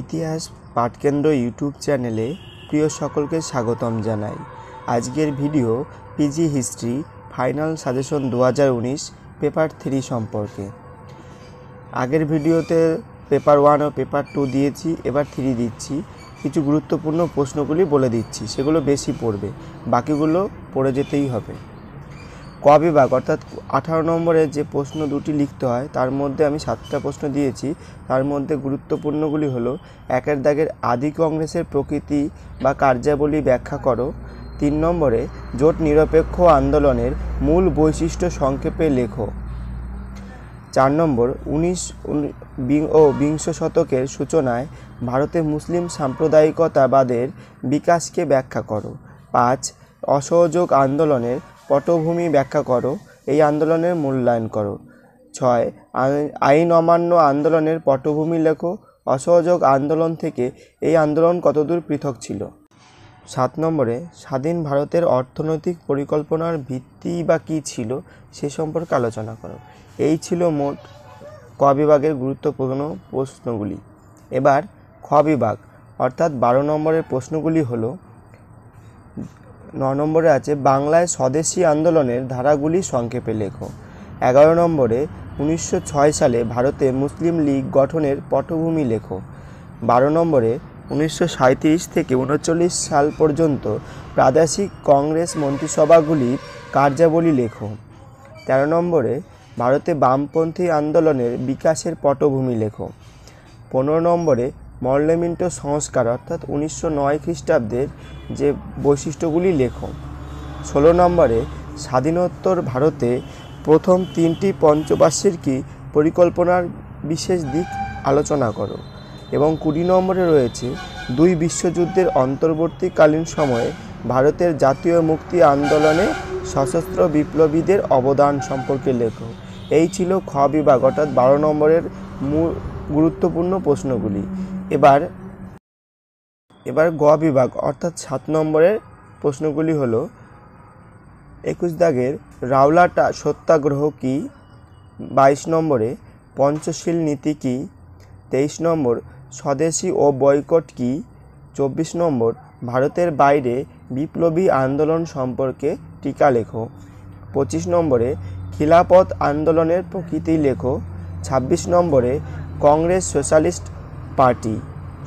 ইতিহাস পাঠকেন্দ্র ইউটিউব চ্যানেলে প্রিয় সকলকে স্বাগতম জানাই আজকের video PG history final suggestion দু পেপার থ্রি সম্পর্কে আগের ভিডিওতে পেপার ওয়ান ও পেপার টু দিয়েছি এবার থ্রি দিচ্ছি কিছু গুরুত্বপূর্ণ প্রশ্নগুলি বলে দিচ্ছি সেগুলো বেশি পড়বে বাকিগুলো পড়ে যেতেই হবে কবিভাগ অর্থাৎ আঠারো নম্বরের যে প্রশ্ন দুটি লিখতে হয় তার মধ্যে আমি সাতটা প্রশ্ন দিয়েছি তার মধ্যে গুরুত্বপূর্ণগুলি হলো একের দাগের আদি কংগ্রেসের প্রকৃতি বা কার্যাবলী ব্যাখ্যা করো তিন নম্বরে জোট নিরপেক্ষ আন্দোলনের মূল বৈশিষ্ট্য সংক্ষেপে লেখো চার নম্বর উনিশ ও বিংশ শতকের সূচনায় ভারতে মুসলিম সাম্প্রদায়িকতাবাদের বিকাশকে ব্যাখ্যা করো পাঁচ অসহযোগ আন্দোলনের পটভূমি ব্যাখ্যা করো এই আন্দোলনের মূল্যায়ন করো ছয় আইন অমান্য আন্দোলনের পটভূমি লেখো অসহযোগ আন্দোলন থেকে এই আন্দোলন কতদূর পৃথক ছিল সাত নম্বরে স্বাধীন ভারতের অর্থনৈতিক পরিকল্পনার ভিত্তি বা কী ছিল সে সম্পর্কে আলোচনা করো এই ছিল মোট ক বিভাগের গুরুত্বপূর্ণ প্রশ্নগুলি এবার খ বিভাগ অর্থাৎ বারো নম্বরের প্রশ্নগুলি হলো ন নম্বরে আছে বাংলায় স্বদেশি আন্দোলনের ধারাগুলি সংক্ষেপে লেখো এগারো নম্বরে উনিশশো সালে ভারতে মুসলিম লীগ গঠনের পটভূমি লেখো বারো নম্বরে উনিশশো থেকে উনচল্লিশ সাল পর্যন্ত প্রাদেশিক কংগ্রেস মন্ত্রিসভাগুলির কার্যাবলী লেখো তেরো নম্বরে ভারতে বামপন্থী আন্দোলনের বিকাশের পটভূমি লেখো পনেরো নম্বরে মর্লেমিন্টো সংস্কার অর্থাৎ উনিশশো নয় খ্রিস্টাব্দের যে বৈশিষ্ট্যগুলি লেখক ষোলো নম্বরে স্বাধীনোত্তর ভারতে প্রথম তিনটি পঞ্চবার্ষিকী পরিকল্পনার বিশেষ দিক আলোচনা করো এবং কুড়ি নম্বরে রয়েছে দুই বিশ্বযুদ্ধের অন্তর্বর্তীকালীন সময়ে ভারতের জাতীয় মুক্তি আন্দোলনে সশস্ত্র বিপ্লবীদের অবদান সম্পর্কে লেখো এই ছিল খ বিভাগ অর্থাৎ বারো নম্বরের মূল গুরুত্বপূর্ণ প্রশ্নগুলি এবার এবার গ বিভাগ অর্থাৎ সাত নম্বরের প্রশ্নগুলি হলো একুশ দাগের রাওলাটা সত্যাগ্রহ কি বাইশ নম্বরে পঞ্চশীল নীতি কি তেইশ নম্বর স্বদেশি ও বয়কট কি চব্বিশ নম্বর ভারতের বাইরে বিপ্লবী আন্দোলন সম্পর্কে টিকা লেখো পঁচিশ নম্বরে খিলাপথ আন্দোলনের প্রকৃতি লেখো ছাব্বিশ নম্বরে কংগ্রেস সোশ্যালিস্ট পার্টি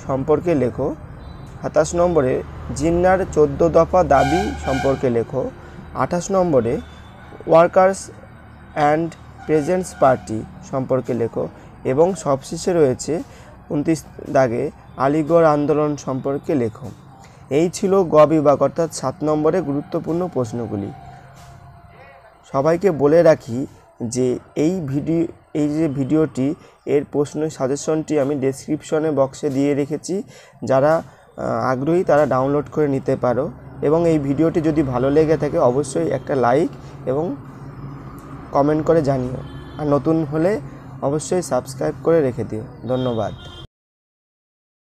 সম্পর্কে লেখো সাতাশ নম্বরে জিন্নার চোদ্দ দফা দাবি সম্পর্কে লেখো আঠাশ নম্বরে ওয়ার্কার্স অ্যান্ড প্রেজেন্টস পার্টি সম্পর্কে লেখো এবং সবশেষে রয়েছে উনত্রিশ দাগে আলিগড় আন্দোলন সম্পর্কে লেখো এই ছিল গ বিভাগ অর্থাৎ সাত নম্বরে গুরুত্বপূর্ণ প্রশ্নগুলি সবাইকে বলে রাখি যে এই ভিডিও এই যে ভিডিওটি এর প্রশ্ন সাজেশনটি আমি ডেসক্রিপশনে বক্সে দিয়ে রেখেছি যারা আগ্রহী তারা ডাউনলোড করে নিতে পারো এবং এই ভিডিওটি যদি ভালো লেগে থাকে অবশ্যই একটা লাইক এবং কমেন্ট করে জানিও আর নতুন হলে অবশ্যই সাবস্ক্রাইব করে রেখে দিও ধন্যবাদ